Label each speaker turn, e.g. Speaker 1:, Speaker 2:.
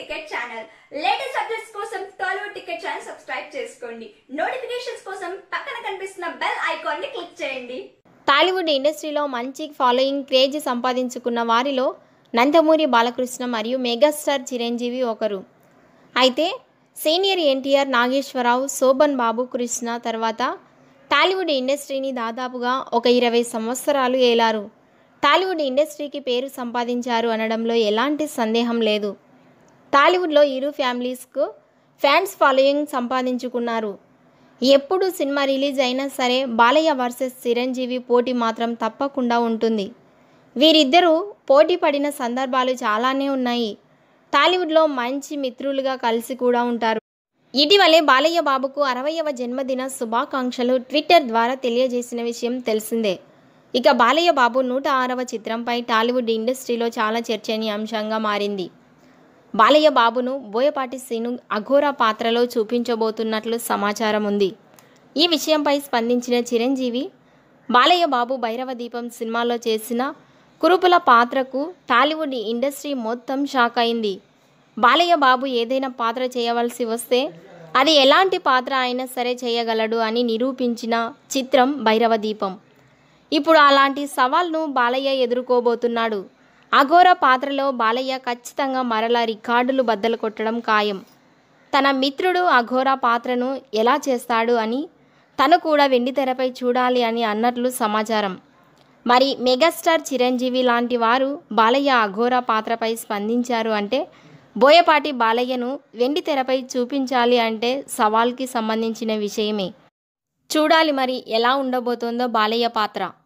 Speaker 1: ticket channel latest updates కోసం Tollywood ticket channel subscribe చేసుకోండి notifications కోసం పక్కన కనిపిస్తున్న బెల్ ఐకాన్ ని క్లిక్ చేయండి
Speaker 2: టాలీవుడ్ ఇండస్ట్రీలో మంచి ఫాలోయింగ్ క్రేజ్ సంపాదించుకున్న వారిలో నందమూరి బాలకృష్ణ మరియు మెగాస్టార్ చిరంజీవి ఒకరు అయితే సీనియర్ ఎన్టీఆర్ నాగేశ్వరరావు శోభన్ బాబు కృష్ణ తర్వాత టాలీవుడ్ ఇండస్ట్రీని దాదాపుగా ఒక ఇరవై సంవత్సరాలు ఏలారు టాలీవుడ్ ఇండస్ట్రీకి పేరు సంపాదించారు అనడంలో ఎలాంటి సందేహం లేదు టాలీవుడ్లో ఇరు ఫ్యామిలీస్కు ఫ్యాన్స్ ఫాలోయింగ్ సంపాదించుకున్నారు ఎప్పుడు సినిమా రిలీజ్ అయినా సరే బాలయ్య వర్సెస్ చిరంజీవి పోటీ మాత్రం తప్పకుండా ఉంటుంది వీరిద్దరూ పోటీ పడిన సందర్భాలు చాలానే ఉన్నాయి టాలీవుడ్లో మంచి మిత్రులుగా కలిసి కూడా ఉంటారు ఇటీవలే బాలయ్య బాబుకు అరవయవ జన్మదిన శుభాకాంక్షలు ట్విట్టర్ ద్వారా తెలియజేసిన విషయం తెలిసిందే ఇక బాలయ్య బాబు నూట ఆరవ చిత్రంపై టాలీవుడ్ ఇండస్ట్రీలో చాలా చర్చనీయాంశంగా మారింది బాలయ్య బాబును బోయపాటి శ్రీను అఘోర పాత్రలో చూపించబోతున్నట్లు సమాచారం ఉంది ఈ విషయంపై స్పందించిన చిరంజీవి బాలయ్య బాబు భైరవ దీపం సినిమాలో చేసిన కురుపుల పాత్రకు టాలీవుడ్ ఇండస్ట్రీ మొత్తం షాక్ అయింది బాలయ్య బాబు ఏదైనా పాత్ర చేయవలసి వస్తే అది ఎలాంటి పాత్ర అయినా సరే చేయగలడు అని నిరూపించిన చిత్రం భైరవ దీపం ఇప్పుడు అలాంటి సవాల్ను బాలయ్య ఎదుర్కోబోతున్నాడు అఘోర పాత్రలో బాలయ్య ఖచ్చితంగా మరల రికార్డులు బద్దలు కొట్టడం ఖాయం తన మిత్రుడు అఘోర పాత్రను ఎలా చేస్తాడు అని తను కూడా వెండి తెరపై చూడాలి అని అన్నట్లు సమాచారం మరి మెగాస్టార్ చిరంజీవి లాంటి వారు బాలయ్య అఘోర పాత్రపై స్పందించారు అంటే బోయపాటి బాలయ్యను వెండి తెరపై చూపించాలి అంటే సవాల్కి సంబంధించిన విషయమే చూడాలి మరి ఎలా ఉండబోతోందో బాలయ్య పాత్ర